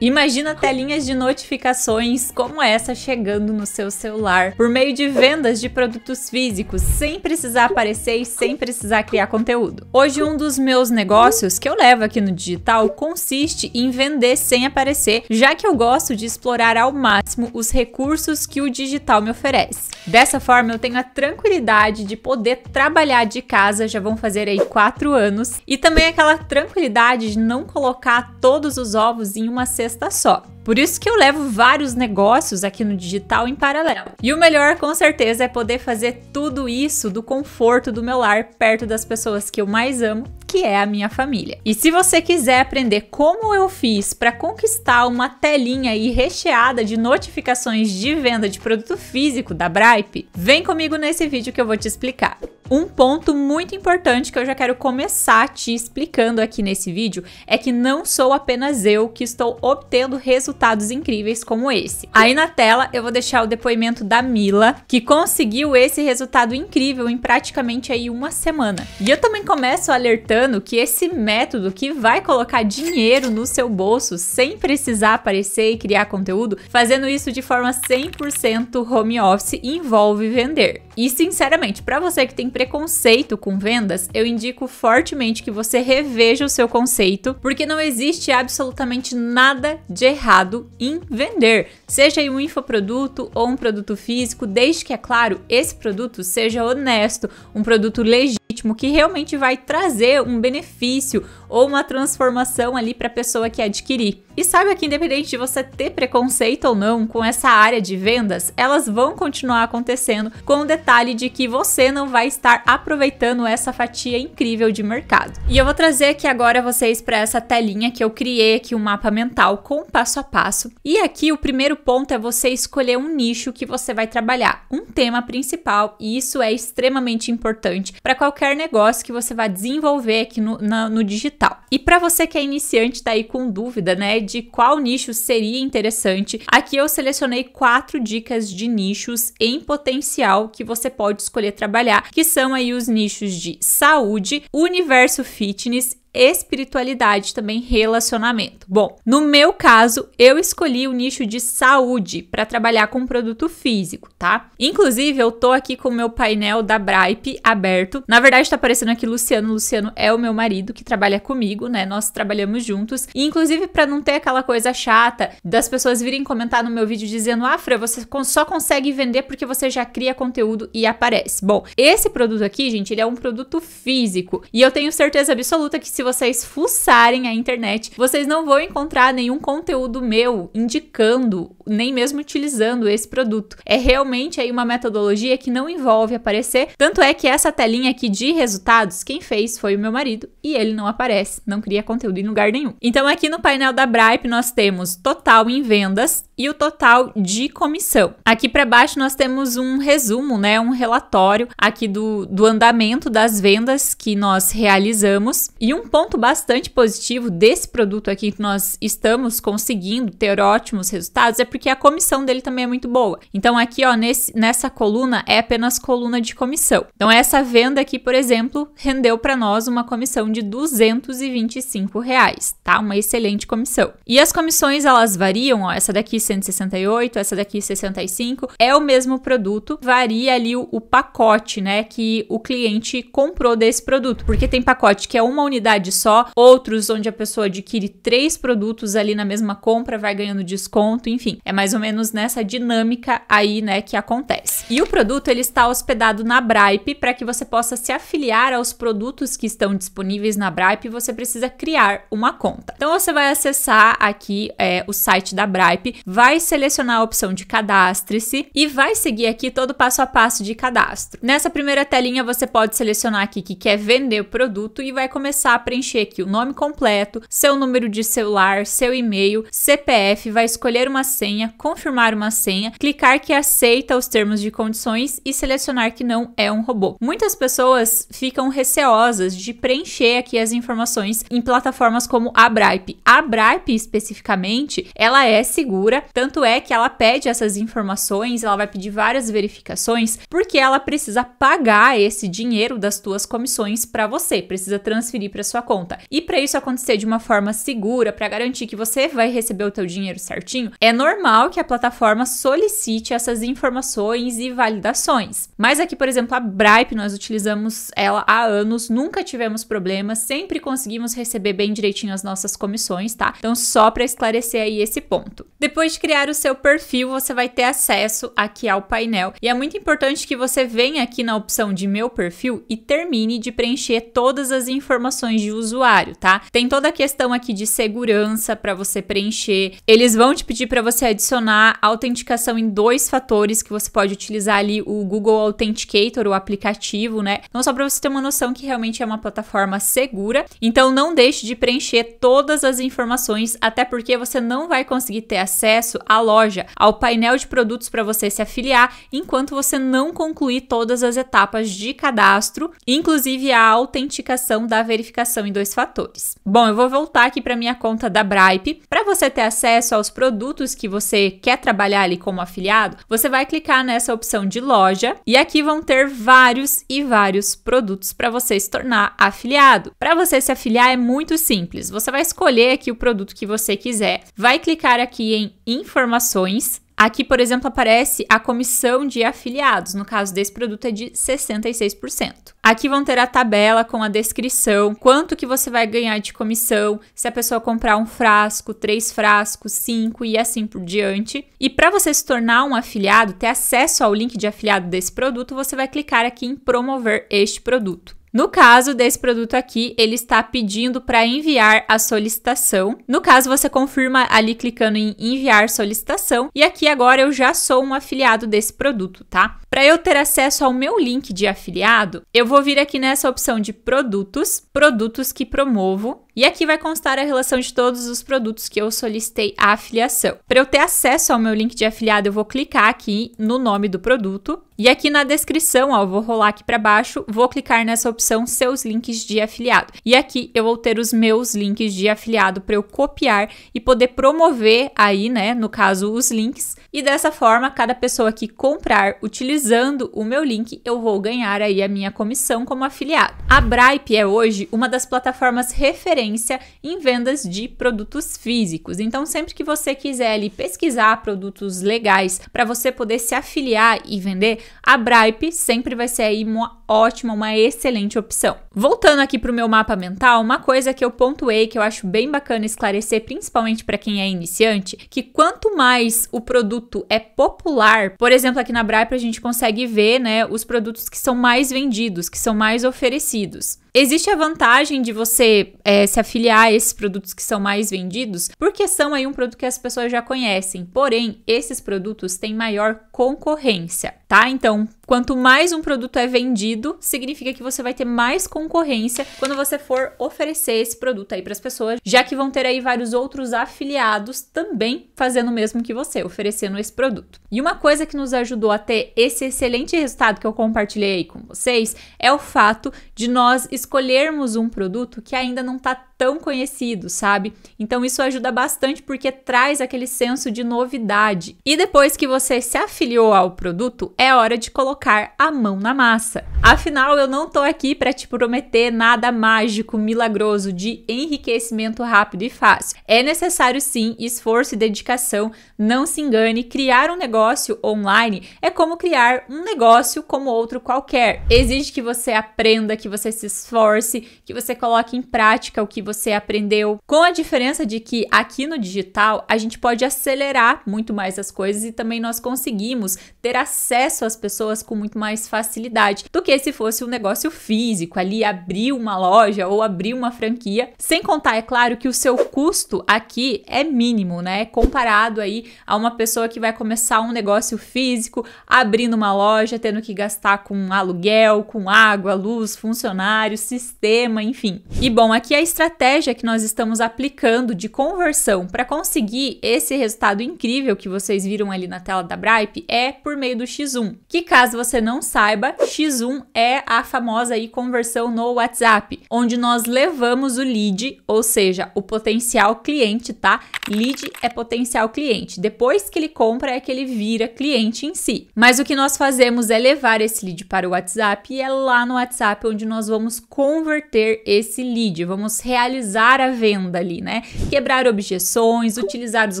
Imagina telinhas de notificações como essa chegando no seu celular por meio de vendas de produtos físicos, sem precisar aparecer e sem precisar criar conteúdo. Hoje, um dos meus negócios que eu levo aqui no digital consiste em vender sem aparecer, já que eu gosto de explorar ao máximo os recursos que o digital me oferece. Dessa forma, eu tenho a tranquilidade de poder trabalhar de casa, já vão fazer aí quatro anos, e também aquela tranquilidade de não colocar todos os ovos em uma cesta cesta só. Por isso que eu levo vários negócios aqui no digital em paralelo. E o melhor com certeza é poder fazer tudo isso do conforto do meu lar, perto das pessoas que eu mais amo, que é a minha família. E se você quiser aprender como eu fiz para conquistar uma telinha aí recheada de notificações de venda de produto físico da Bripe, vem comigo nesse vídeo que eu vou te explicar. Um ponto muito importante que eu já quero começar te explicando aqui nesse vídeo é que não sou apenas eu que estou obtendo resultados resultados incríveis como esse. Aí na tela eu vou deixar o depoimento da Mila, que conseguiu esse resultado incrível em praticamente aí uma semana. E eu também começo alertando que esse método que vai colocar dinheiro no seu bolso sem precisar aparecer e criar conteúdo, fazendo isso de forma 100% home office envolve vender. E sinceramente, para você que tem preconceito com vendas, eu indico fortemente que você reveja o seu conceito, porque não existe absolutamente nada de errado em vender, seja em um infoproduto ou um produto físico, desde que, é claro, esse produto seja honesto, um produto legítimo que realmente vai trazer um benefício, ou uma transformação ali para a pessoa que adquirir. E saiba que independente de você ter preconceito ou não com essa área de vendas, elas vão continuar acontecendo com o detalhe de que você não vai estar aproveitando essa fatia incrível de mercado. E eu vou trazer aqui agora vocês para essa telinha que eu criei aqui um mapa mental com passo a passo. E aqui o primeiro ponto é você escolher um nicho que você vai trabalhar, um tema principal, e isso é extremamente importante para qualquer negócio que você vá desenvolver aqui no, na, no digital digital. E para você que é iniciante tá aí com dúvida, né, de qual nicho seria interessante, aqui eu selecionei quatro dicas de nichos em potencial que você pode escolher trabalhar, que são aí os nichos de saúde, universo fitness espiritualidade, também relacionamento. Bom, no meu caso, eu escolhi o nicho de saúde para trabalhar com produto físico, tá? Inclusive, eu tô aqui com o meu painel da Bripe aberto. Na verdade, tá aparecendo aqui Luciano. Luciano é o meu marido que trabalha comigo, né? Nós trabalhamos juntos. E, inclusive, para não ter aquela coisa chata das pessoas virem comentar no meu vídeo dizendo: "Ah, Fran, você só consegue vender porque você já cria conteúdo e aparece". Bom, esse produto aqui, gente, ele é um produto físico e eu tenho certeza absoluta que se vocês fuçarem a internet, vocês não vão encontrar nenhum conteúdo meu indicando, nem mesmo utilizando esse produto. É realmente aí uma metodologia que não envolve aparecer, tanto é que essa telinha aqui de resultados, quem fez foi o meu marido e ele não aparece, não cria conteúdo em lugar nenhum. Então aqui no painel da Bripe nós temos total em vendas e o total de comissão. Aqui para baixo nós temos um resumo, né, um relatório aqui do, do andamento das vendas que nós realizamos e um ponto bastante positivo desse produto aqui que nós estamos conseguindo ter ótimos resultados é porque a comissão dele também é muito boa. Então aqui, ó, nesse, nessa coluna é apenas coluna de comissão. Então essa venda aqui, por exemplo, rendeu para nós uma comissão de 225 reais, tá? Uma excelente comissão. E as comissões elas variam, ó, essa daqui 168, essa daqui 65, é o mesmo produto, varia ali o, o pacote, né, que o cliente comprou desse produto, porque tem pacote que é uma unidade unidade só, outros onde a pessoa adquire três produtos ali na mesma compra, vai ganhando desconto, enfim. É mais ou menos nessa dinâmica aí, né, que acontece. E o produto ele está hospedado na Bripe para que você possa se afiliar aos produtos que estão disponíveis na Bripe, você precisa criar uma conta. Então você vai acessar aqui é, o site da Bripe, vai selecionar a opção de cadastre-se e vai seguir aqui todo o passo a passo de cadastro. Nessa primeira telinha você pode selecionar aqui que quer vender o produto e vai começar a preencher aqui o nome completo, seu número de celular, seu e-mail, CPF, vai escolher uma senha, confirmar uma senha, clicar que aceita os termos de condições e selecionar que não é um robô. Muitas pessoas ficam receosas de preencher aqui as informações em plataformas como a Bripe. A Bripe especificamente, ela é segura, tanto é que ela pede essas informações, ela vai pedir várias verificações, porque ela precisa pagar esse dinheiro das tuas comissões para você, precisa transferir para sua sua conta. E para isso acontecer de uma forma segura, para garantir que você vai receber o teu dinheiro certinho, é normal que a plataforma solicite essas informações e validações. Mas aqui, por exemplo, a Bripe, nós utilizamos ela há anos, nunca tivemos problemas, sempre conseguimos receber bem direitinho as nossas comissões, tá? Então, só para esclarecer aí esse ponto. Depois de criar o seu perfil, você vai ter acesso aqui ao painel e é muito importante que você venha aqui na opção de meu perfil e termine de preencher todas as informações de de usuário, tá? Tem toda a questão aqui de segurança para você preencher. Eles vão te pedir para você adicionar autenticação em dois fatores que você pode utilizar ali o Google Authenticator, o aplicativo, né? Então só para você ter uma noção que realmente é uma plataforma segura. Então não deixe de preencher todas as informações, até porque você não vai conseguir ter acesso à loja, ao painel de produtos para você se afiliar, enquanto você não concluir todas as etapas de cadastro, inclusive a autenticação da verificação em dois fatores. Bom, eu vou voltar aqui para minha conta da Bripe. Para você ter acesso aos produtos que você quer trabalhar ali como afiliado, você vai clicar nessa opção de loja e aqui vão ter vários e vários produtos para você se tornar afiliado. Para você se afiliar é muito simples. Você vai escolher aqui o produto que você quiser, vai clicar aqui em informações Aqui, por exemplo, aparece a comissão de afiliados, no caso desse produto é de 66%. Aqui vão ter a tabela com a descrição, quanto que você vai ganhar de comissão, se a pessoa comprar um frasco, três frascos, cinco e assim por diante. E para você se tornar um afiliado, ter acesso ao link de afiliado desse produto, você vai clicar aqui em promover este produto. No caso desse produto aqui, ele está pedindo para enviar a solicitação. No caso, você confirma ali clicando em enviar solicitação. E aqui agora eu já sou um afiliado desse produto, tá? Para eu ter acesso ao meu link de afiliado, eu vou vir aqui nessa opção de produtos, produtos que promovo, e aqui vai constar a relação de todos os produtos que eu solicitei a afiliação. Para eu ter acesso ao meu link de afiliado, eu vou clicar aqui no nome do produto e aqui na descrição, ó, vou rolar aqui para baixo, vou clicar nessa opção seus links de afiliado. E aqui eu vou ter os meus links de afiliado para eu copiar e poder promover aí, né, no caso os links, e dessa forma cada pessoa que comprar utilizando utilizando o meu link, eu vou ganhar aí a minha comissão como afiliado. A Bripe é hoje uma das plataformas referência em vendas de produtos físicos. Então, sempre que você quiser ali pesquisar produtos legais para você poder se afiliar e vender, a Bripe sempre vai ser aí uma ótima, uma excelente opção. Voltando aqui para o meu mapa mental, uma coisa que eu pontuei que eu acho bem bacana esclarecer, principalmente para quem é iniciante, que quanto mais o produto é popular, por exemplo, aqui na Bripe a gente consegue ver né, os produtos que são mais vendidos, que são mais oferecidos. Existe a vantagem de você é, se afiliar a esses produtos que são mais vendidos, porque são aí um produto que as pessoas já conhecem. Porém, esses produtos têm maior concorrência, tá? Então, quanto mais um produto é vendido, significa que você vai ter mais concorrência quando você for oferecer esse produto aí para as pessoas, já que vão ter aí vários outros afiliados também fazendo o mesmo que você, oferecendo esse produto. E uma coisa que nos ajudou a ter esse excelente resultado que eu compartilhei aí com vocês é o fato de nós escolhermos escolhermos um produto que ainda não está tão conhecido, sabe? Então isso ajuda bastante porque traz aquele senso de novidade. E depois que você se afiliou ao produto, é hora de colocar a mão na massa. Afinal, eu não tô aqui para te prometer nada mágico, milagroso de enriquecimento rápido e fácil. É necessário sim esforço e dedicação. Não se engane, criar um negócio online é como criar um negócio como outro qualquer. Exige que você aprenda, que você se esforce, que você coloque em prática o que você aprendeu. Com a diferença de que aqui no digital a gente pode acelerar muito mais as coisas e também nós conseguimos ter acesso às pessoas com muito mais facilidade do que se fosse um negócio físico, ali abrir uma loja ou abrir uma franquia. Sem contar, é claro, que o seu custo aqui é mínimo, né? É comparado aí a uma pessoa que vai começar um negócio físico, abrindo uma loja, tendo que gastar com aluguel, com água, luz, funcionários, sistema, enfim. E bom, aqui é a estratégia que nós estamos aplicando de conversão para conseguir esse resultado incrível que vocês viram ali na tela da Bripe é por meio do X1, que caso você não saiba, X1 é a famosa aí conversão no WhatsApp, onde nós levamos o lead, ou seja, o potencial cliente, tá? Lead é potencial cliente. Depois que ele compra é que ele vira cliente em si. Mas o que nós fazemos é levar esse lead para o WhatsApp e é lá no WhatsApp onde nós vamos converter esse lead, vamos realizar a venda ali, né? Quebrar objeções, utilizar os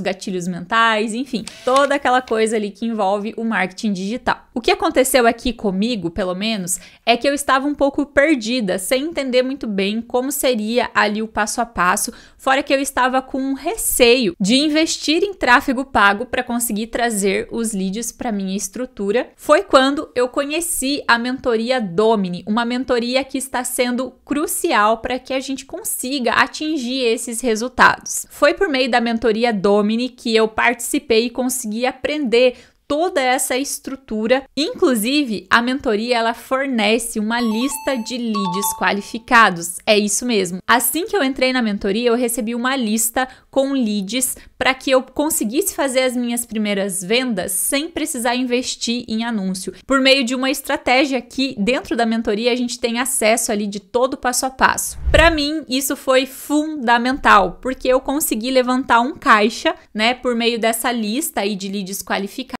gatilhos mentais, enfim, toda aquela coisa ali que envolve o marketing digital. O que aconteceu aqui comigo, pelo menos, é que eu estava um pouco perdida, sem entender muito bem como seria ali o passo a passo, fora que eu estava com um receio de investir em tráfego pago para conseguir trazer os leads para minha estrutura. Foi quando eu conheci a mentoria Domini, uma mentoria que está sendo crucial para que a gente consiga atingir esses resultados. Foi por meio da mentoria Domini que eu participei e consegui aprender toda essa estrutura. Inclusive, a mentoria ela fornece uma lista de leads qualificados. É isso mesmo. Assim que eu entrei na mentoria, eu recebi uma lista com leads para que eu conseguisse fazer as minhas primeiras vendas sem precisar investir em anúncio. Por meio de uma estratégia que dentro da mentoria a gente tem acesso ali de todo passo a passo. Para mim, isso foi fundamental, porque eu consegui levantar um caixa, né, por meio dessa lista aí de leads qualificados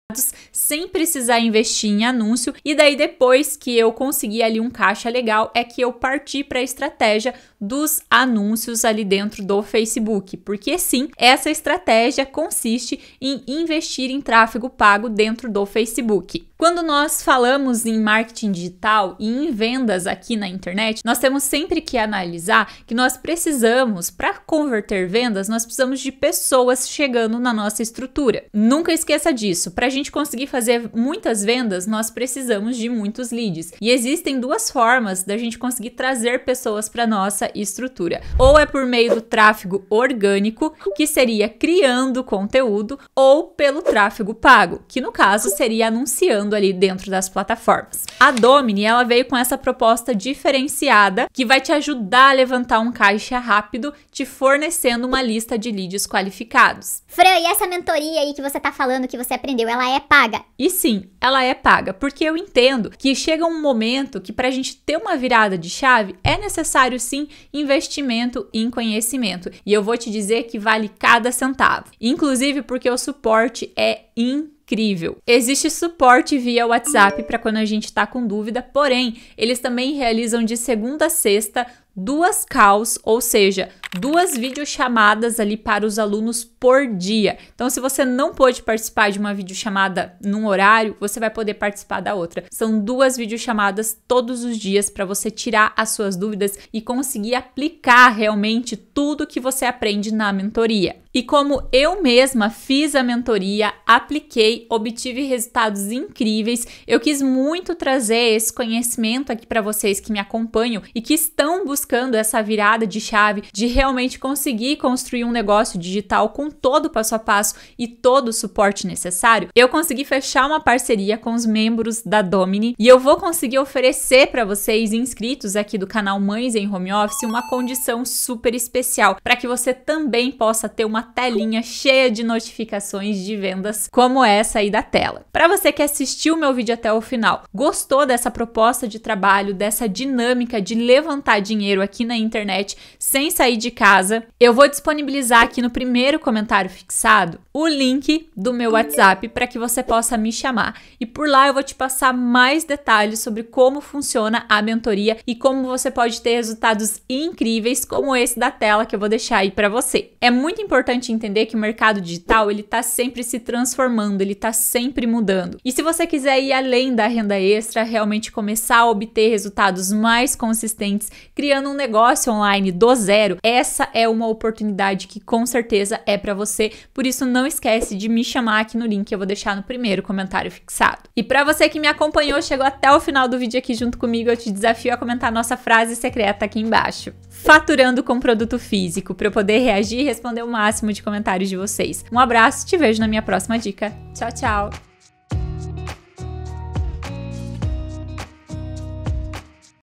sem precisar investir em anúncio e daí depois que eu consegui ali um caixa legal é que eu parti para a estratégia dos anúncios ali dentro do Facebook, porque sim, essa estratégia consiste em investir em tráfego pago dentro do Facebook. Quando nós falamos em marketing digital e em vendas aqui na internet, nós temos sempre que analisar que nós precisamos, para converter vendas, nós precisamos de pessoas chegando na nossa estrutura. Nunca esqueça disso. Para a gente conseguir fazer muitas vendas, nós precisamos de muitos leads. E existem duas formas da gente conseguir trazer pessoas para nossa estrutura. Ou é por meio do tráfego orgânico, que seria criando conteúdo, ou pelo tráfego pago, que no caso seria anunciando ali dentro das plataformas. A Domini, ela veio com essa proposta diferenciada que vai te ajudar a levantar um caixa rápido, te fornecendo uma lista de leads qualificados. Fran, e essa mentoria aí que você tá falando que você aprendeu, ela é paga? E sim, ela é paga, porque eu entendo que chega um momento que para a gente ter uma virada de chave é necessário sim investimento em conhecimento. E eu vou te dizer que vale cada centavo, inclusive porque o suporte é incrível incrível. Existe suporte via WhatsApp para quando a gente está com dúvida, porém, eles também realizam de segunda a sexta duas calls, ou seja, duas videochamadas ali para os alunos por dia. Então, se você não pôde participar de uma videochamada num horário, você vai poder participar da outra. São duas videochamadas todos os dias para você tirar as suas dúvidas e conseguir aplicar realmente tudo que você aprende na mentoria e como eu mesma fiz a mentoria, apliquei, obtive resultados incríveis. Eu quis muito trazer esse conhecimento aqui para vocês que me acompanham e que estão buscando essa virada de chave de realmente conseguir construir um negócio digital com todo o passo a passo e todo o suporte necessário. Eu consegui fechar uma parceria com os membros da Domini e eu vou conseguir oferecer para vocês inscritos aqui do canal Mães em Home Office uma condição super especial para que você também possa ter uma telinha cheia de notificações de vendas como essa aí da tela. Para você que assistiu meu vídeo até o final, gostou dessa proposta de trabalho, dessa dinâmica de levantar dinheiro aqui na internet sem sair de casa, eu vou disponibilizar aqui no primeiro comentário fixado o link do meu WhatsApp para que você possa me chamar e por lá eu vou te passar mais detalhes sobre como funciona a mentoria e como você pode ter resultados incríveis como esse da tela que eu vou deixar aí para você. É muito importante importante entender que o mercado digital ele está sempre se transformando, ele está sempre mudando. E se você quiser ir além da renda extra, realmente começar a obter resultados mais consistentes, criando um negócio online do zero, essa é uma oportunidade que com certeza é para você. Por isso não esquece de me chamar aqui no link que eu vou deixar no primeiro comentário fixado. E para você que me acompanhou, chegou até o final do vídeo aqui junto comigo, eu te desafio a comentar a nossa frase secreta aqui embaixo. Faturando com produto físico para eu poder reagir e responder o máximo máximo de comentários de vocês. Um abraço, te vejo na minha próxima dica. Tchau, tchau!